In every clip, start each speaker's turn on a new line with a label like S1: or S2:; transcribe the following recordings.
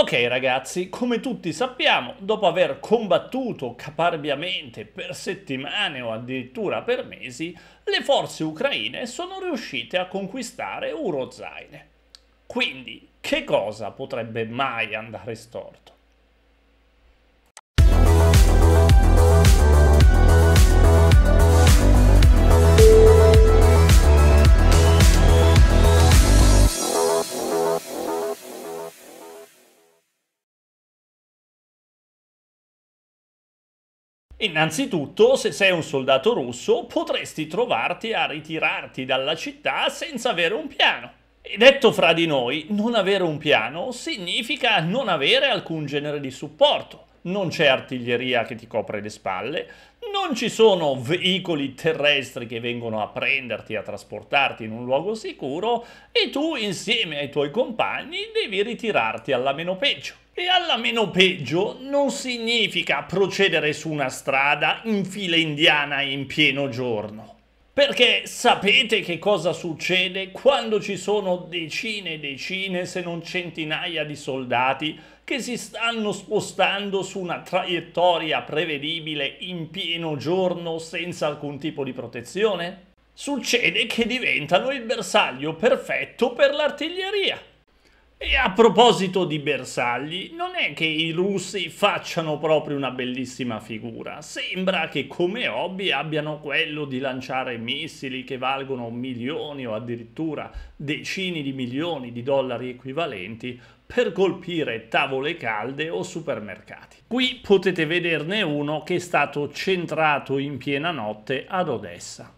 S1: Ok ragazzi, come tutti sappiamo, dopo aver combattuto caparbiamente per settimane o addirittura per mesi, le forze ucraine sono riuscite a conquistare Urozaine. Quindi, che cosa potrebbe mai andare storto? Innanzitutto, se sei un soldato russo, potresti trovarti a ritirarti dalla città senza avere un piano. E detto fra di noi, non avere un piano significa non avere alcun genere di supporto. Non c'è artiglieria che ti copre le spalle, non ci sono veicoli terrestri che vengono a prenderti, a trasportarti in un luogo sicuro e tu insieme ai tuoi compagni devi ritirarti alla meno peggio. E alla meno peggio non significa procedere su una strada in fila indiana in pieno giorno. Perché sapete che cosa succede quando ci sono decine e decine, se non centinaia di soldati che si stanno spostando su una traiettoria prevedibile in pieno giorno senza alcun tipo di protezione? Succede che diventano il bersaglio perfetto per l'artiglieria. E a proposito di bersagli, non è che i russi facciano proprio una bellissima figura, sembra che come hobby abbiano quello di lanciare missili che valgono milioni o addirittura decine di milioni di dollari equivalenti per colpire tavole calde o supermercati. Qui potete vederne uno che è stato centrato in piena notte ad Odessa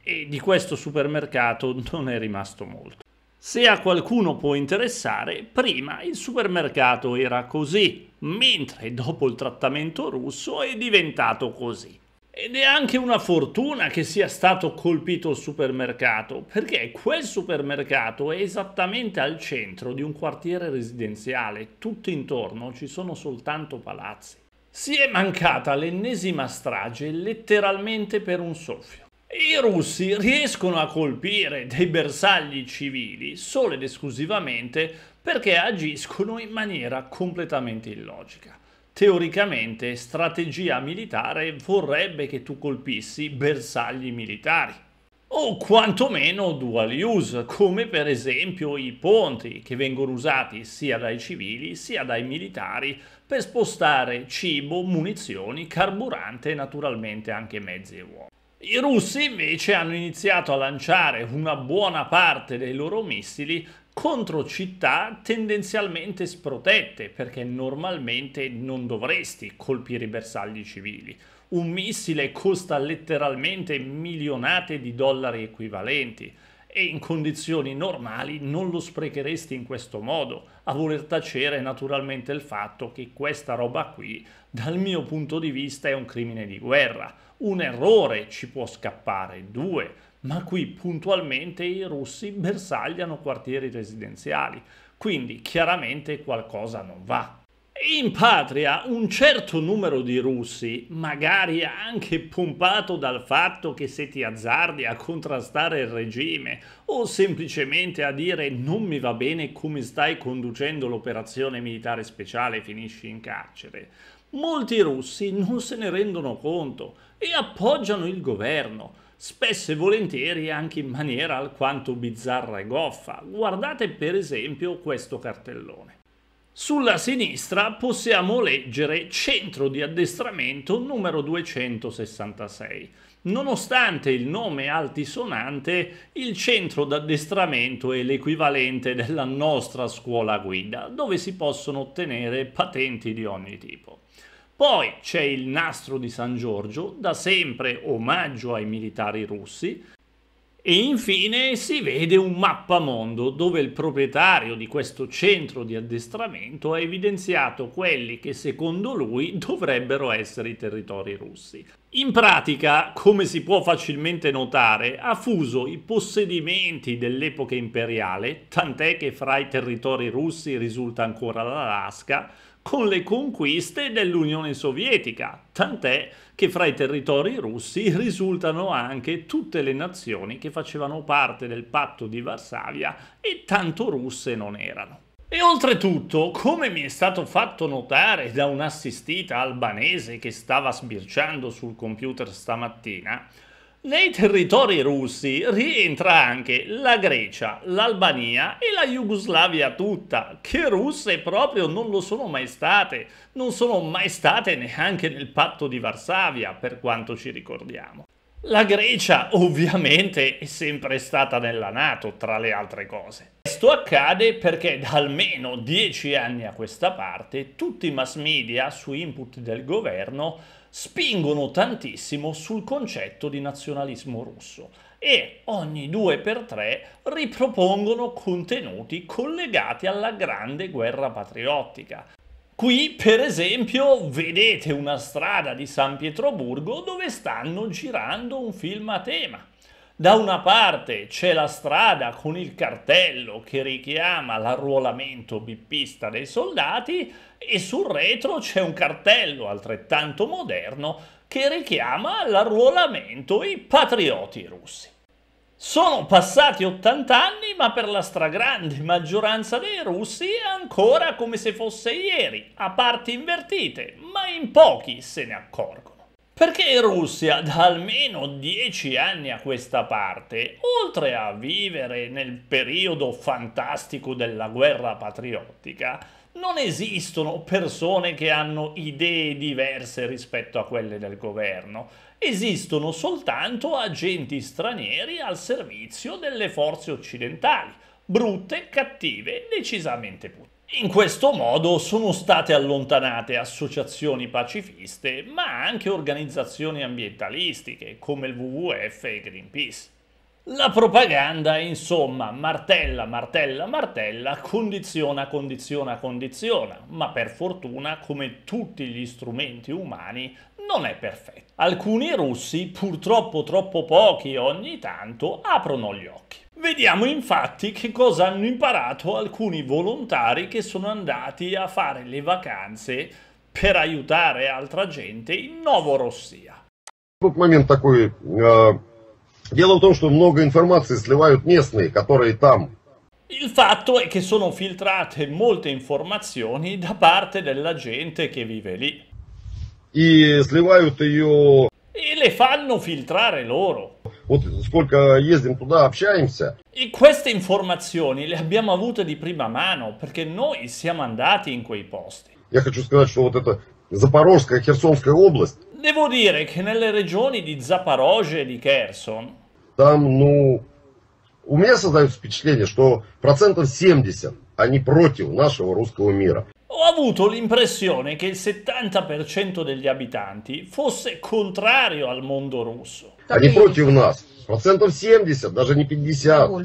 S1: e di questo supermercato non è rimasto molto. Se a qualcuno può interessare, prima il supermercato era così, mentre dopo il trattamento russo è diventato così. Ed è anche una fortuna che sia stato colpito il supermercato, perché quel supermercato è esattamente al centro di un quartiere residenziale, tutto intorno ci sono soltanto palazzi. Si è mancata l'ennesima strage letteralmente per un soffio i russi riescono a colpire dei bersagli civili solo ed esclusivamente perché agiscono in maniera completamente illogica. Teoricamente strategia militare vorrebbe che tu colpissi bersagli militari o quantomeno dual use, come per esempio i ponti che vengono usati sia dai civili sia dai militari per spostare cibo, munizioni, carburante e naturalmente anche mezzi e uomini. I russi invece hanno iniziato a lanciare una buona parte dei loro missili contro città tendenzialmente sprotette, perché normalmente non dovresti colpire i bersagli civili. Un missile costa letteralmente milionate di dollari equivalenti e in condizioni normali non lo sprecheresti in questo modo. A voler tacere naturalmente il fatto che questa roba qui, dal mio punto di vista, è un crimine di guerra. Un errore ci può scappare, due, ma qui puntualmente i russi bersagliano quartieri residenziali, quindi chiaramente qualcosa non va. In patria un certo numero di russi, magari anche pompato dal fatto che se ti azzardi a contrastare il regime o semplicemente a dire non mi va bene come stai conducendo l'operazione militare speciale finisci in carcere, molti russi non se ne rendono conto e appoggiano il governo spesso e volentieri anche in maniera alquanto bizzarra e goffa. Guardate per esempio questo cartellone. Sulla sinistra possiamo leggere Centro di addestramento numero 266. Nonostante il nome altisonante, il centro d'addestramento è l'equivalente della nostra scuola guida, dove si possono ottenere patenti di ogni tipo. Poi c'è il nastro di San Giorgio, da sempre omaggio ai militari russi, e infine si vede un mappamondo dove il proprietario di questo centro di addestramento ha evidenziato quelli che secondo lui dovrebbero essere i territori russi. In pratica, come si può facilmente notare, ha fuso i possedimenti dell'epoca imperiale, tant'è che fra i territori russi risulta ancora l'Alaska, con le conquiste dell'Unione Sovietica, tant'è che fra i territori russi risultano anche tutte le nazioni che facevano parte del patto di Varsavia e tanto russe non erano. E oltretutto, come mi è stato fatto notare da un'assistita albanese che stava sbirciando sul computer stamattina, nei territori russi rientra anche la Grecia, l'Albania e la Jugoslavia tutta, che russe proprio non lo sono mai state, non sono mai state neanche nel patto di Varsavia, per quanto ci ricordiamo. La Grecia ovviamente è sempre stata nella Nato, tra le altre cose. Questo accade perché da almeno dieci anni a questa parte tutti i mass media su input del governo spingono tantissimo sul concetto di nazionalismo russo e ogni due per tre ripropongono contenuti collegati alla grande guerra patriottica. Qui, per esempio, vedete una strada di San Pietroburgo dove stanno girando un film a tema. Da una parte c'è la strada con il cartello che richiama l'arruolamento bippista dei soldati e sul retro c'è un cartello altrettanto moderno che richiama l'arruolamento i patrioti russi. Sono passati 80 anni, ma per la stragrande maggioranza dei russi è ancora come se fosse ieri, a parti invertite, ma in pochi se ne accorgono. Perché in Russia da almeno dieci anni a questa parte, oltre a vivere nel periodo fantastico della guerra patriottica, non esistono persone che hanno idee diverse rispetto a quelle del governo, esistono soltanto agenti stranieri al servizio delle forze occidentali, brutte, cattive, decisamente putte. In questo modo sono state allontanate associazioni pacifiste, ma anche organizzazioni ambientalistiche come il WWF e Greenpeace. La propaganda, insomma, martella, martella, martella, condiziona, condiziona, condiziona, ma per fortuna, come tutti gli strumenti umani, non è perfetta. Alcuni russi, purtroppo troppo pochi ogni tanto, aprono gli occhi. Vediamo infatti che cosa hanno imparato alcuni volontari che sono andati a fare le vacanze per aiutare altra gente in Novorossia.
S2: Тут момент такой э, Дело в том, что много информации сливают местные, которые там.
S1: Il fatto è che sono filtrate molte informazioni da parte della gente che vive lì.
S2: И сливают ее...
S1: E le fanno filtrare loro.
S2: Вот сколько ездим туда, общаемся.
S1: E queste informazioni le abbiamo avute di prima mano, perché noi siamo andati in quei
S2: posti. Я хочу сказать, что вот эта Запорожская, Херсонская область,
S1: Devo dire che nelle regioni di Zaporozhye e di Kherson...
S2: Там, ну, у меня создается впечатление, что процентов 70 они против нашего русского мира.
S1: Ho avuto l'impressione che il 70% degli abitanti fosse contrario al mondo russo. Они против нас.
S2: Процентов 70, даже не 50.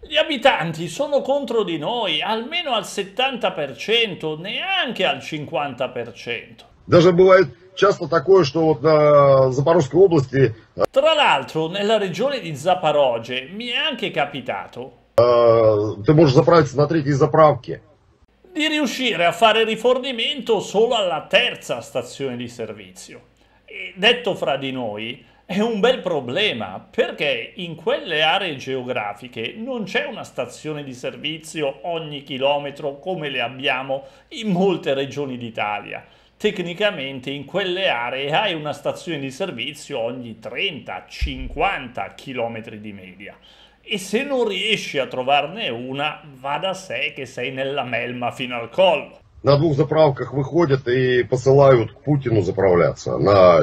S1: Gli abitanti sono contro di noi, almeno al 70%, neanche al 50%.
S2: Даже бывает часто такое, что вот на Запорожской области...
S1: Э, Tra l'altro nella regione di Zaparoge mi è anche capitato
S2: э, ты можешь заправиться на третьей заправке.
S1: Di riuscire a fare rifornimento solo alla terza stazione di servizio. E detto fra di noi, è un bel problema perché in quelle aree geografiche non c'è una stazione di servizio ogni chilometro come le abbiamo in molte regioni d'Italia tecnicamente in quelle aree hai una stazione di servizio ogni 30-50 km di media. E se non riesci a trovarne una, va da sé che sei nella melma fino al collo.
S2: На двух заправках выходят и посылают к Путину заправляться. На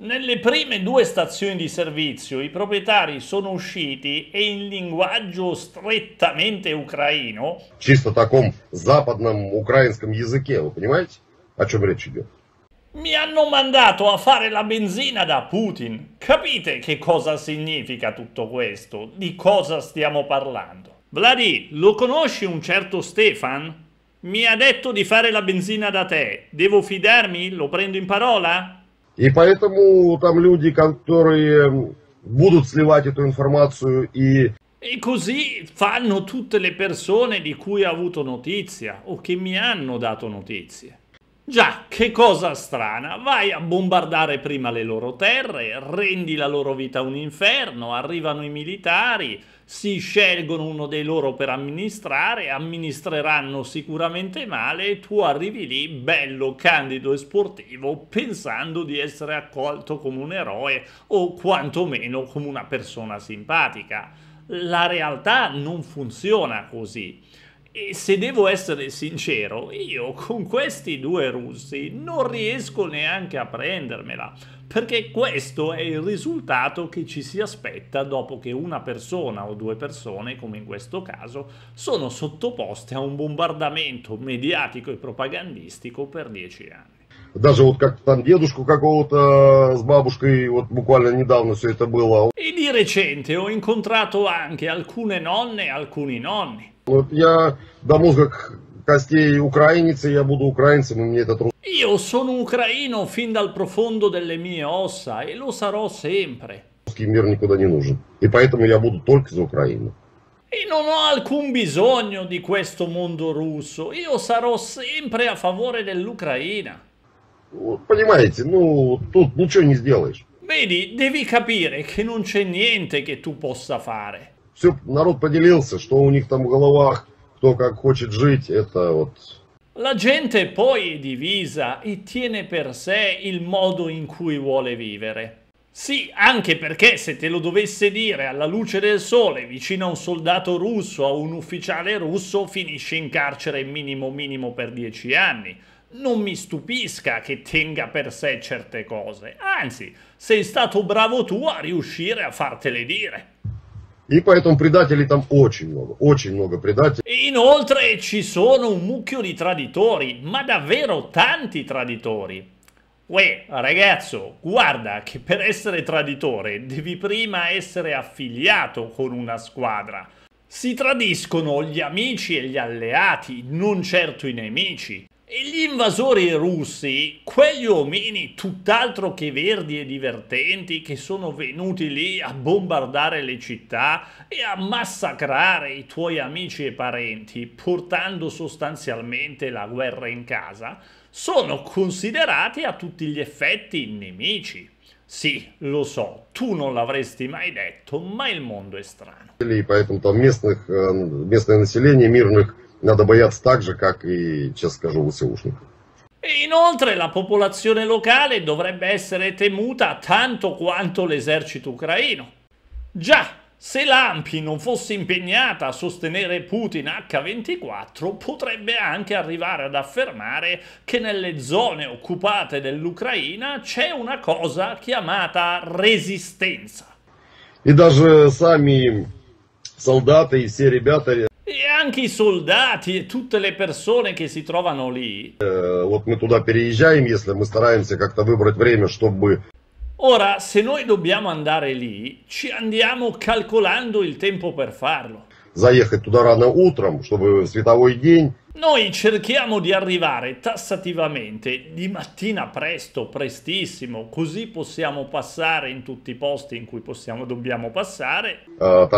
S1: Nelle prime due stazioni di servizio i proprietari sono usciti e in linguaggio strettamente ucraino,
S2: чисто таком западном украинском языке, вы понимаете? Faccio preciso.
S1: Mi hanno mandato a fare la benzina da Putin. Capite che cosa significa tutto questo? Di cosa stiamo parlando? Vladi, lo conosci un certo Stefan? Mi ha detto di fare la benzina da te. Devo fidarmi? Lo prendo in parola?
S2: И поэтому там люди, которые будут сливать эту информацию и...
S1: E così fanno tutte le persone di cui ho avuto notizia o che mi hanno dato notizie. Già, che cosa strana, vai a bombardare prima le loro terre, rendi la loro vita un inferno, arrivano i militari, si scelgono uno dei loro per amministrare, amministreranno sicuramente male e tu arrivi lì bello, candido e sportivo pensando di essere accolto come un eroe o quantomeno come una persona simpatica. La realtà non funziona così. E se devo essere sincero, io con questi due russi non riesco neanche a prendermela, perché questo è il risultato che ci si aspetta dopo che una persona o due persone, come in questo caso, sono sottoposte a un bombardamento mediatico e propagandistico per dieci anni.
S2: Даже вот как там дедушку какого-то э, с бабушкой, вот буквально недавно все это было. E
S1: di recente ho incontrato anche alcune nonne e alcuni nonni.
S2: Вот я до мозга костей украинец, и я буду украинцем, и мне это трудно.
S1: Io sono ucraino fin dal profondo delle mie ossa e lo
S2: sarò sempre. мир никуда не нужен. И поэтому я буду только за Украину.
S1: E non ho alcun bisogno di questo mondo russo. Io sarò sempre a favore dell'Ucraina.
S2: понимаете, ну, тут ничего не сделаешь.
S1: Vedi, devi capire che non c'è niente che tu possa fare
S2: все, народ поделился, что у них там в головах, кто как хочет жить, это вот...
S1: La gente poi è divisa e tiene per sé il modo in cui vuole vivere. Sì, anche perché se te lo dovesse dire alla luce del sole vicino a un soldato russo o a un ufficiale russo finisci in carcere minimo minimo per dieci anni. Non mi stupisca che tenga per sé certe cose, anzi, sei stato bravo tu a riuscire a fartele dire.
S2: E поэтому предателей там очень много, очень много предателей.
S1: Inoltre ci sono un mucchio di traditori, ma davvero tanti traditori. Uè, ragazzo, guarda che per essere traditore devi prima essere affiliato con una squadra. Si tradiscono gli amici e gli alleati, non certo i nemici. E gli invasori russi, quegli omini tutt'altro che verdi e divertenti che sono venuti lì a bombardare le città e a massacrare i tuoi amici e parenti, portando sostanzialmente la guerra in casa, sono considerati a tutti gli effetti nemici. Sì, lo so, tu non l'avresti mai detto, ma il mondo è strano.
S2: Поэтому там местных, э, местное население мирных Надо бояться так же, как и, честно скажу, ВСУшников.
S1: E inoltre la popolazione locale dovrebbe essere temuta tanto quanto l'esercito ucraino. Già, se l'AMPI non fosse impegnata a sostenere Putin H24, potrebbe anche arrivare ad affermare che nelle zone occupate dell'Ucraina c'è una cosa chiamata resistenza.
S2: E даже сами soldati e все ребята
S1: anche i soldati e tutte le persone che si trovano lì. Э, Ora, se noi dobbiamo andare lì, ci andiamo calcolando il tempo per farlo.
S2: Заехать туда рано утром, чтобы световой день
S1: noi cerchiamo di arrivare tassativamente di mattina presto, prestissimo, così possiamo passare in tutti i posti in cui possiamo, dobbiamo passare. Uh,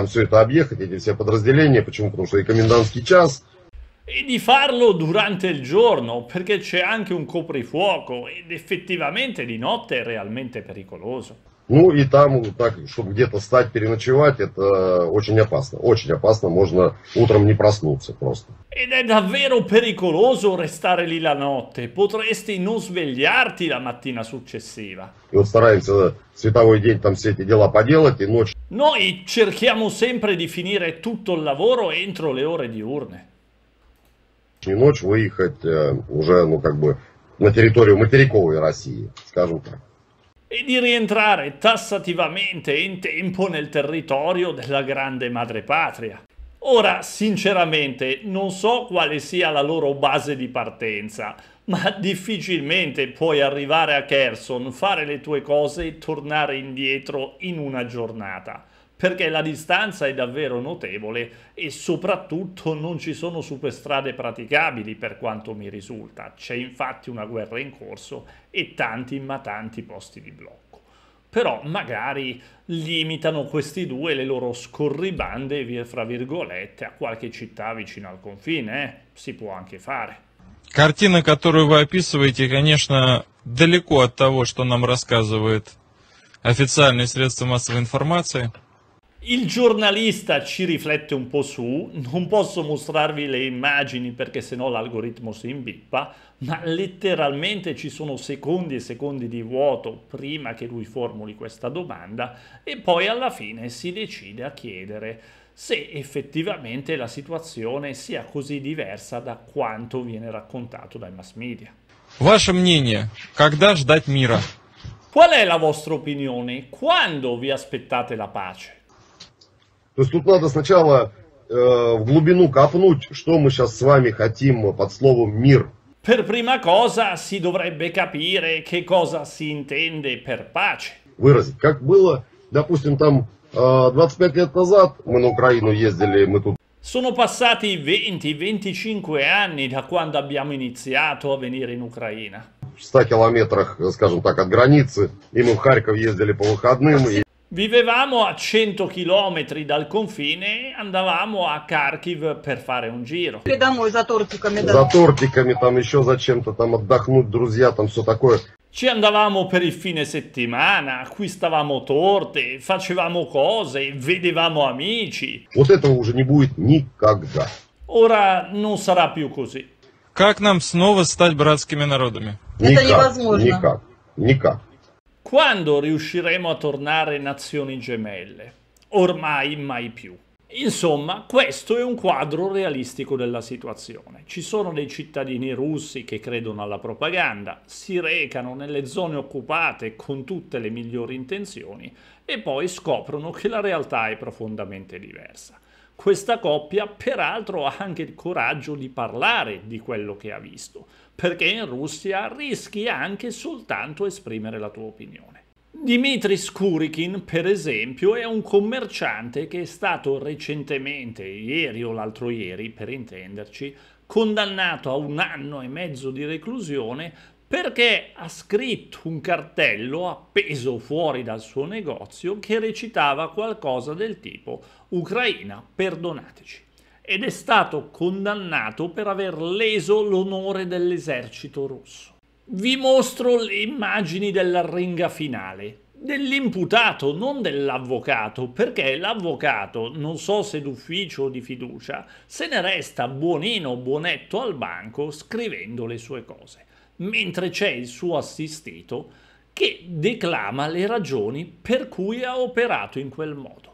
S1: e di farlo durante il giorno perché c'è anche un coprifuoco ed effettivamente di notte è realmente pericoloso.
S2: Ну и там, так, чтобы где-то стать, переночевать, это очень опасно. Очень опасно, можно утром не проснуться просто.
S1: Ed è davvero pericoloso restare lì la notte, potresti non svegliarti la mattina successiva.
S2: И вот стараемся световой день там все эти дела поделать и ночь.
S1: Noi cerchiamo sempre di finire tutto il lavoro entro le ore diurne.
S2: И ночь выехать э, уже, ну как бы, на территорию материковой России, скажем так.
S1: e di rientrare tassativamente in tempo nel territorio della grande madrepatria. Ora, sinceramente, non so quale sia la loro base di partenza, ma difficilmente puoi arrivare a Kherson, fare le tue cose e tornare indietro in una giornata perché la distanza è davvero notevole e soprattutto non ci sono superstrade praticabili per quanto mi risulta. C'è infatti una guerra in corso e tanti ma tanti posti di blocco. Però magari limitano questi due le loro scorribande, fra virgolette, a qualche città vicino al confine, eh? si può anche fare.
S2: Картина, которую вы описываете, конечно, далеко от того, что нам рассказывают официальные средства массовой информации.
S1: Il giornalista ci riflette un po' su, non posso mostrarvi le immagini perché sennò l'algoritmo si imbippa, ma letteralmente ci sono secondi e secondi di vuoto prima che lui formuli questa domanda e poi alla fine si decide a chiedere se effettivamente la situazione sia così diversa da quanto viene raccontato dai mass media.
S2: Ваше мнение, когда ждать мира?
S1: Qual è la vostra opinione? Quando vi aspettate la pace?
S2: То есть тут надо сначала э, в глубину копнуть, что мы сейчас с вами хотим под словом «мир».
S1: Per prima cosa si dovrebbe capire che cosa si intende per pace.
S2: Выразить. Как было, допустим, там э, 25 лет назад мы на Украину ездили, мы тут
S1: Sono passati 20-25 anni da quando abbiamo iniziato a venire in Ucraina.
S2: в 100 километрах, скажем так, от границы, и мы в Харьков ездили по выходным. И...
S1: Vivevamo a 100 km dal confine, andavamo a Kharkiv per fare un giro.
S2: E домой за тортиками, да. За тортиками, там еще зачем-то, там отдохнуть, друзья, там все такое.
S1: Ci andavamo per il fine settimana, acquistavamo torte, facevamo cose, vedevamo amici.
S2: Вот этого уже не будет никогда.
S1: Ora non sarà più così.
S2: Как нам снова стать братскими народами? Никак, Это невозможно. Никак, никак.
S1: Quando riusciremo a tornare nazioni gemelle? Ormai mai più. Insomma, questo è un quadro realistico della situazione. Ci sono dei cittadini russi che credono alla propaganda, si recano nelle zone occupate con tutte le migliori intenzioni e poi scoprono che la realtà è profondamente diversa. Questa coppia peraltro ha anche il coraggio di parlare di quello che ha visto, perché in Russia rischi anche soltanto esprimere la tua opinione. Dimitri Skurikin, per esempio, è un commerciante che è stato recentemente, ieri o l'altro ieri per intenderci, condannato a un anno e mezzo di reclusione perché ha scritto un cartello appeso fuori dal suo negozio che recitava qualcosa del tipo Ucraina, perdonateci. Ed è stato condannato per aver leso l'onore dell'esercito russo. Vi mostro le immagini della ringa finale, dell'imputato, non dell'avvocato, perché l'avvocato, non so se d'ufficio o di fiducia, se ne resta buonino buonetto al banco scrivendo le sue cose mentre c'è il suo assistito che declama le ragioni per cui ha operato in quel modo.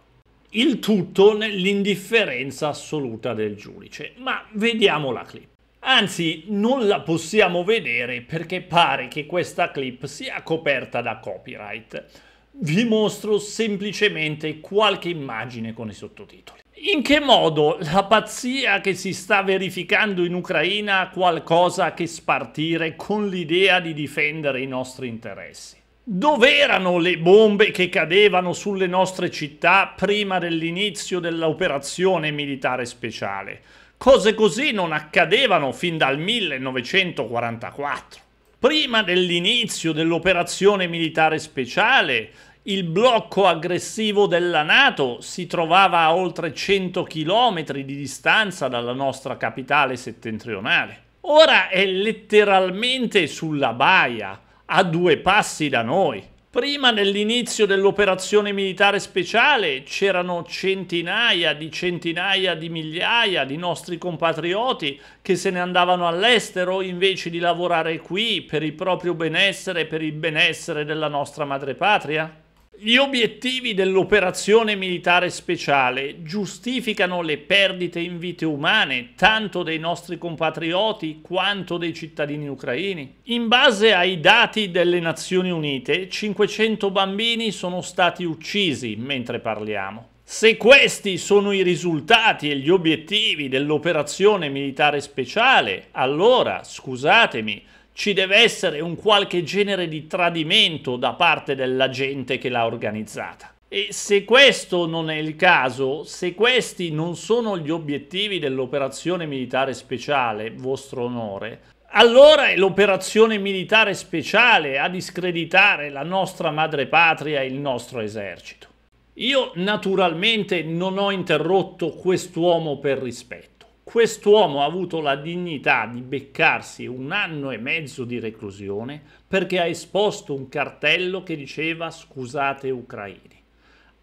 S1: Il tutto nell'indifferenza assoluta del giudice, ma vediamo la clip. Anzi, non la possiamo vedere perché pare che questa clip sia coperta da copyright. Vi mostro semplicemente qualche immagine con i sottotitoli. In che modo la pazzia che si sta verificando in Ucraina ha qualcosa a che spartire con l'idea di difendere i nostri interessi? Dov'erano le bombe che cadevano sulle nostre città prima dell'inizio dell'operazione militare speciale? Cose così non accadevano fin dal 1944. Prima dell'inizio dell'operazione militare speciale il blocco aggressivo della Nato si trovava a oltre 100 km di distanza dalla nostra capitale settentrionale. Ora è letteralmente sulla baia, a due passi da noi. Prima dell'inizio dell'operazione militare speciale c'erano centinaia di centinaia di migliaia di nostri compatrioti che se ne andavano all'estero invece di lavorare qui per il proprio benessere e per il benessere della nostra madrepatria. Gli obiettivi dell'operazione militare speciale giustificano le perdite in vite umane tanto dei nostri compatrioti quanto dei cittadini ucraini? In base ai dati delle Nazioni Unite, 500 bambini sono stati uccisi mentre parliamo. Se questi sono i risultati e gli obiettivi dell'operazione militare speciale, allora, scusatemi, ci deve essere un qualche genere di tradimento da parte della gente che l'ha organizzata. E se questo non è il caso, se questi non sono gli obiettivi dell'operazione militare speciale, vostro onore, allora è l'operazione militare speciale a discreditare la nostra madrepatria e il nostro esercito. Io naturalmente non ho interrotto quest'uomo per rispetto. Quest'uomo ha avuto la dignità di beccarsi un anno e mezzo di reclusione perché ha esposto un cartello che diceva scusate ucraini.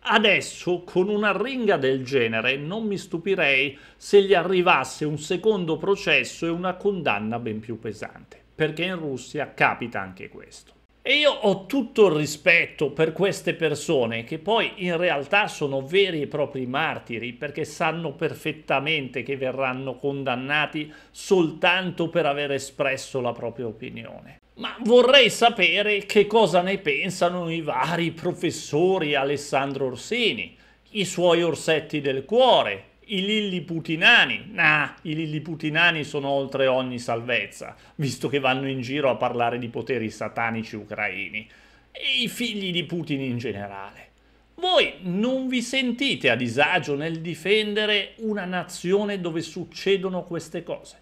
S1: Adesso, con una ringa del genere, non mi stupirei se gli arrivasse un secondo processo e una condanna ben più pesante, perché in Russia capita anche questo. E io ho tutto il rispetto per queste persone che poi in realtà sono veri e propri martiri perché sanno perfettamente che verranno condannati soltanto per aver espresso la propria opinione. Ma vorrei sapere che cosa ne pensano i vari professori Alessandro Orsini, i suoi orsetti del cuore, i lilliputinani. Nah, i lilliputinani sono oltre ogni salvezza, visto che vanno in giro a parlare di poteri satanici ucraini. E i figli di Putin in generale. Voi non vi sentite a disagio nel difendere una nazione dove succedono queste cose?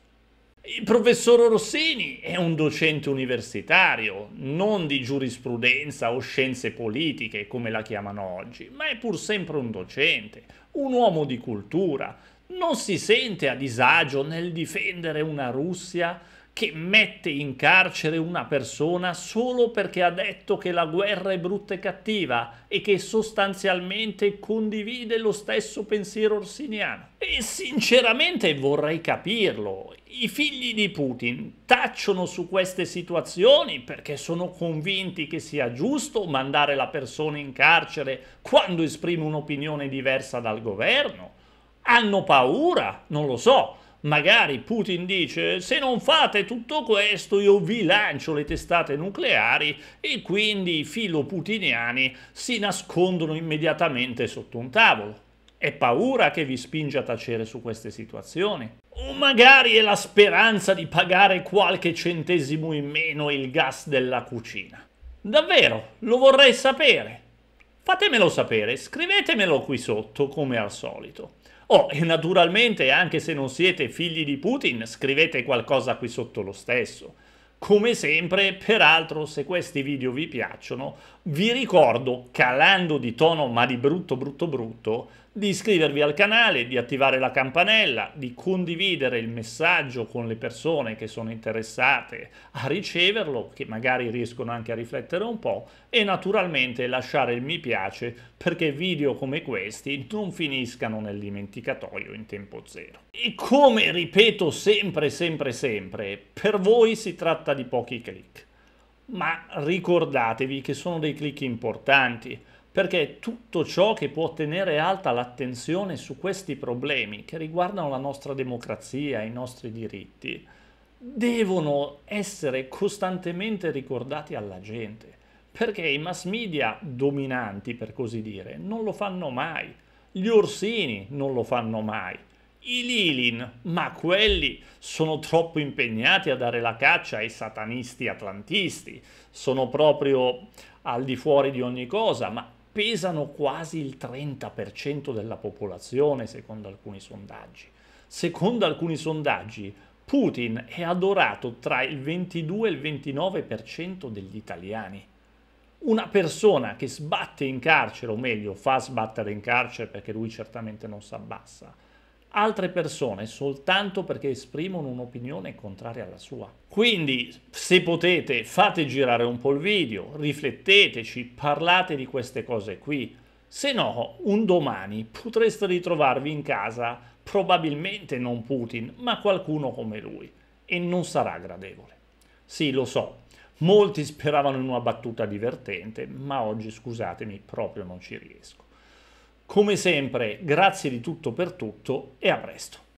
S1: Il professor Rossini è un docente universitario, non di giurisprudenza o scienze politiche come la chiamano oggi, ma è pur sempre un docente, un uomo di cultura. Non si sente a disagio nel difendere una Russia che mette in carcere una persona solo perché ha detto che la guerra è brutta e cattiva e che sostanzialmente condivide lo stesso pensiero orsiniano. E sinceramente vorrei capirlo. I figli di Putin tacciono su queste situazioni perché sono convinti che sia giusto mandare la persona in carcere quando esprime un'opinione diversa dal governo. Hanno paura, non lo so magari Putin dice se non fate tutto questo io vi lancio le testate nucleari e quindi i filoputiniani si nascondono immediatamente sotto un tavolo. È paura che vi spinge a tacere su queste situazioni. O magari è la speranza di pagare qualche centesimo in meno il gas della cucina. Davvero, lo vorrei sapere. Fatemelo sapere, scrivetemelo qui sotto come al solito. Oh, e naturalmente, anche se non siete figli di Putin, scrivete qualcosa qui sotto lo stesso. Come sempre, peraltro, se questi video vi piacciono, vi ricordo, calando di tono ma di brutto brutto brutto, di iscrivervi al canale, di attivare la campanella, di condividere il messaggio con le persone che sono interessate a riceverlo, che magari riescono anche a riflettere un po', e naturalmente lasciare il mi piace perché video come questi non finiscano nel dimenticatoio in tempo zero. E come ripeto sempre, sempre, sempre, per voi si tratta di pochi click, ma ricordatevi che sono dei click importanti, perché tutto ciò che può tenere alta l'attenzione su questi problemi che riguardano la nostra democrazia, i nostri diritti, devono essere costantemente ricordati alla gente, perché i mass media dominanti, per così dire, non lo fanno mai, gli Orsini non lo fanno mai, i Lilin, ma quelli sono troppo impegnati a dare la caccia ai satanisti atlantisti, sono proprio al di fuori di ogni cosa, ma pesano quasi il 30% della popolazione, secondo alcuni sondaggi. Secondo alcuni sondaggi, Putin è adorato tra il 22 e il 29% degli italiani. Una persona che sbatte in carcere, o meglio, fa sbattere in carcere perché lui certamente non si abbassa, altre persone soltanto perché esprimono un'opinione contraria alla sua. Quindi, se potete, fate girare un po' il video, rifletteteci, parlate di queste cose qui. Se no, un domani potreste ritrovarvi in casa probabilmente non Putin, ma qualcuno come lui. E non sarà gradevole. Sì, lo so, molti speravano in una battuta divertente, ma oggi, scusatemi, proprio non ci riesco. Come sempre, grazie di tutto per tutto e a presto.